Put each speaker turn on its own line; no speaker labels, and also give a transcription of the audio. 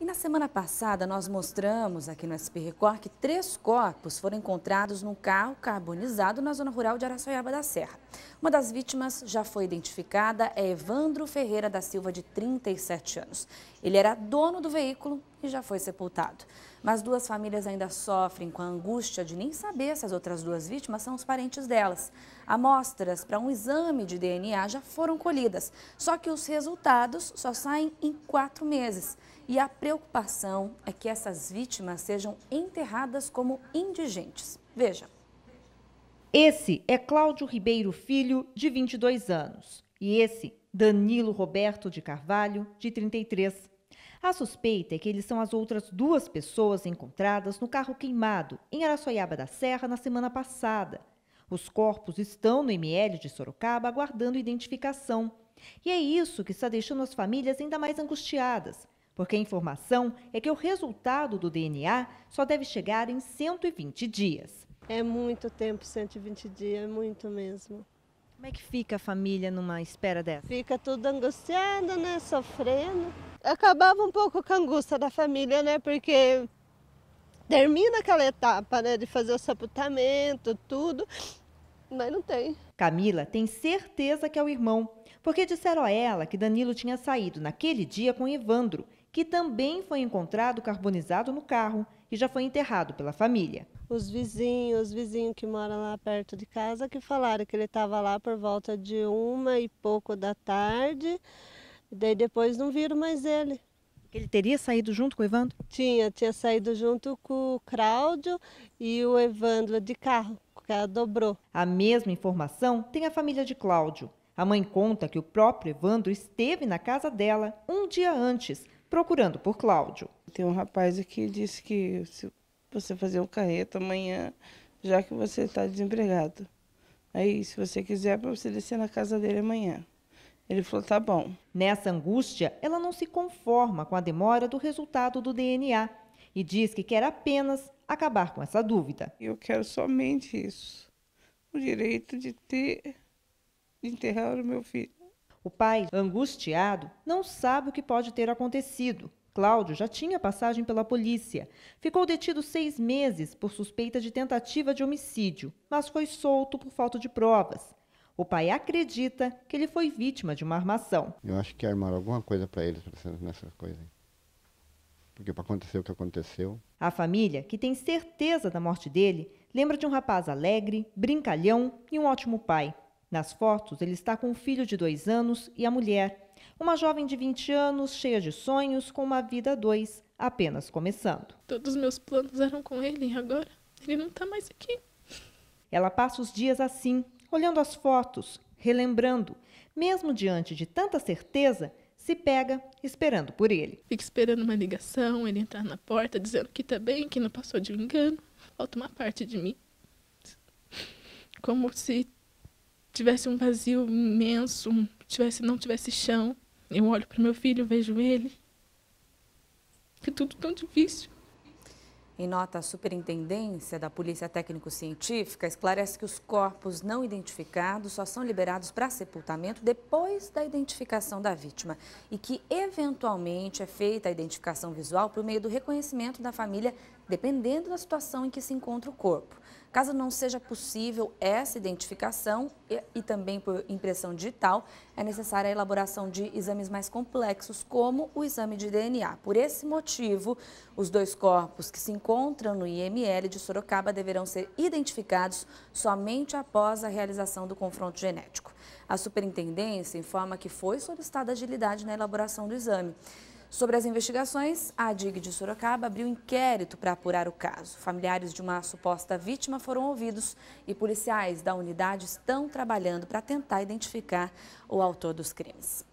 E na semana passada nós mostramos aqui no SP Record que três corpos foram encontrados num carro carbonizado na zona rural de Araçoiaba da Serra. Uma das vítimas já foi identificada, é Evandro Ferreira da Silva, de 37 anos. Ele era dono do veículo e já foi sepultado. Mas duas famílias ainda sofrem com a angústia de nem saber se as outras duas vítimas são os parentes delas. Amostras para um exame de DNA já foram colhidas, só que os resultados só saem em quatro meses. E a preocupação é que essas vítimas sejam enterradas como indigentes. Veja.
Esse é Cláudio Ribeiro Filho, de 22 anos. E esse, Danilo Roberto de Carvalho, de 33. A suspeita é que eles são as outras duas pessoas encontradas no carro queimado em Araçoiaba da Serra na semana passada. Os corpos estão no ML de Sorocaba aguardando identificação. E é isso que está deixando as famílias ainda mais angustiadas, porque a informação é que o resultado do DNA só deve chegar em 120 dias.
É muito tempo 120 dias, é muito mesmo. Como é que fica a família numa espera dessa? Fica tudo angustiada, né? Sofrendo acabava um pouco com a angústia da família, né? Porque termina aquela etapa, né? De fazer o sepultamento, tudo, mas não tem. Camila tem certeza que
é o irmão, porque disseram a ela que Danilo tinha saído naquele dia com Evandro, que também foi encontrado carbonizado no carro e já foi enterrado pela família.
Os vizinhos, os vizinhos que moram lá perto de casa, que falaram que ele estava lá por volta de uma e pouco da tarde e daí depois não viram mais ele. Ele teria saído junto com o Evandro? Tinha, tinha saído junto com o Cláudio e o
Evandro de carro, porque ela dobrou. A mesma informação tem a família de Cláudio. A mãe conta que o próprio Evandro esteve na casa dela um dia antes, procurando
por Cláudio. Tem um rapaz aqui que disse que se você fazer um carreto amanhã, já que você está desempregado. Aí, se você quiser, para você descer na casa dele
amanhã. Ele falou: tá bom. Nessa angústia, ela não se conforma com a demora do resultado do DNA e diz que quer apenas acabar com essa dúvida. Eu quero somente isso: o direito de ter, de enterrar o meu filho. O pai, angustiado, não sabe o que pode ter acontecido. Cláudio já tinha passagem pela polícia. Ficou detido seis meses por suspeita de tentativa de homicídio, mas foi solto por falta de provas. O pai acredita que ele foi vítima de uma armação. Eu acho que armaram alguma coisa para eles nessa coisa. Porque para acontecer o que aconteceu. A família, que tem certeza da morte dele, lembra de um rapaz alegre, brincalhão e um ótimo pai. Nas fotos, ele está com um filho de dois anos e a mulher. Uma jovem de 20 anos, cheia de sonhos, com uma vida a dois, apenas começando.
Todos os meus planos eram com ele e agora ele não está mais aqui.
Ela passa os dias assim, olhando as fotos, relembrando, mesmo diante de tanta certeza, se pega esperando por ele. Fica esperando
uma ligação, ele entrar na porta dizendo que tá bem, que não passou de um engano. Falta uma parte de mim. Como se tivesse um vazio imenso,
tivesse não tivesse chão. Eu olho para meu filho, vejo ele. É tudo tão difícil. Em nota, a Superintendência da Polícia Técnico-Científica esclarece que os corpos não identificados só são liberados para sepultamento depois da identificação da vítima e que, eventualmente, é feita a identificação visual por meio do reconhecimento da família, dependendo da situação em que se encontra o corpo. Caso não seja possível essa identificação e, e, também por impressão digital, é necessária a elaboração de exames mais complexos, como o exame de DNA. Por esse motivo, os dois corpos que se encontram no IML de Sorocaba deverão ser identificados somente após a realização do confronto genético. A superintendência informa que foi solicitada agilidade na elaboração do exame. Sobre as investigações, a DIG de Sorocaba abriu inquérito para apurar o caso. Familiares de uma suposta vítima foram ouvidos e policiais da unidade estão trabalhando para tentar identificar o autor dos crimes.